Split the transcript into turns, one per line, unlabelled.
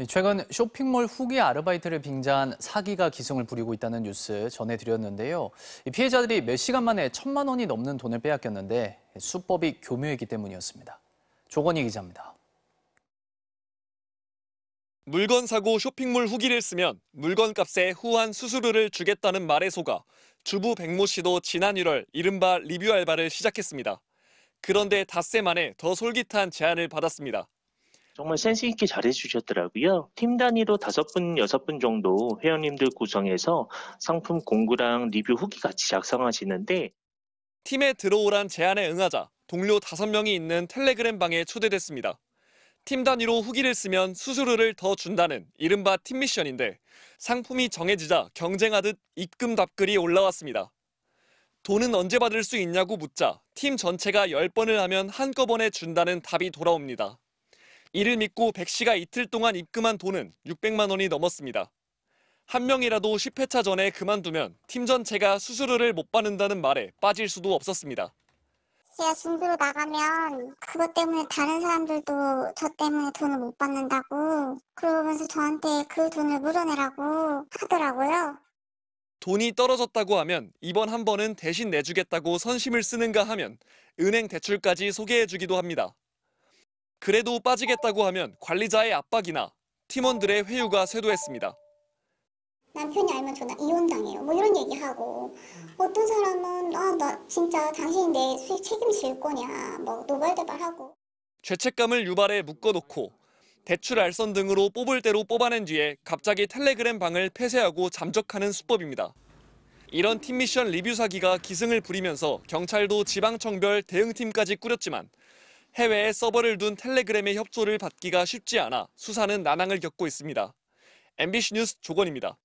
예, 최근 쇼핑몰 후기 아르바이트를 빙자한 사기가 기승을 부리고 있다는 뉴스 전해드렸는데요. 피해자들이 몇 시간 만에 천만 원이 넘는 돈을 빼앗겼는데 수법이 교묘했기 때문이었습니다. 조건희 기자입니다. 물건 사고 쇼핑몰 후기를 쓰면 물건값에 후한 수수료를 주겠다는 말에 속아 주부 백모 씨도 지난 1월 이른바 리뷰 알바를 시작했습니다. 그런데 닷새 만에 더 솔깃한 제안을 받았습니다. 정말 센스 있게 잘해 주셨더라고요. 팀 단위로 다섯 분, 여섯 분 정도 회원님들 구성해서 상품 공구랑 리뷰 후기 같이 작성하시는데 팀에 들어오란 제안에 응하자 동료 다섯 명이 있는 텔레그램 방에 초대됐습니다. 팀 단위로 후기를 쓰면 수수료를 더 준다는 이른바 팀 미션인데 상품이 정해지자 경쟁하듯 입금 답글이 올라왔습니다. 돈은 언제 받을 수 있냐고 묻자 팀 전체가 1 0번을 하면 한꺼번에 준다는 답이 돌아옵니다. 이를 믿고 백 씨가 이틀 동안 입금한 돈은 600만 원이 넘었습니다. 한 명이라도 10회차 전에 그만두면 팀 전체가 수수료를 못 받는다는 말에 빠질 수도 없었습니다. 제가 중도로 나가면 그것 때문에 다른 사람들도 저 때문에 돈을 못 받는다고 그러면서 저한테 그 돈을 물어내라고 하더라고요. 돈이 떨어졌다고 하면 이번 한 번은 대신 내주겠다고 선심을 쓰는가 하면 은행 대출까지 소개해주기도 합니다. 그래도 빠지겠다고 하면 관리자의 압박이나 팀원들의 회유가 쇄도했습니다. 남편이 알면 저나 이혼당해요. 뭐 이런 얘기하고 어떤 사람은 아, 나 진짜 당신이 내 수익 책임질 거냐 뭐 노발대발하고 죄책감을 유발해 묶어놓고 대출 알선 등으로 뽑을 대로 뽑아낸 뒤에 갑자기 텔레그램 방을 폐쇄하고 잠적하는 수법입니다. 이런 팀 미션 리뷰 사기가 기승을 부리면서 경찰도 지방청별 대응팀까지 꾸렸지만 해외에 서버를 둔 텔레그램의 협조를 받기가 쉽지 않아 수사는 난항을 겪고 있습니다. MBC 뉴스 조건입니다.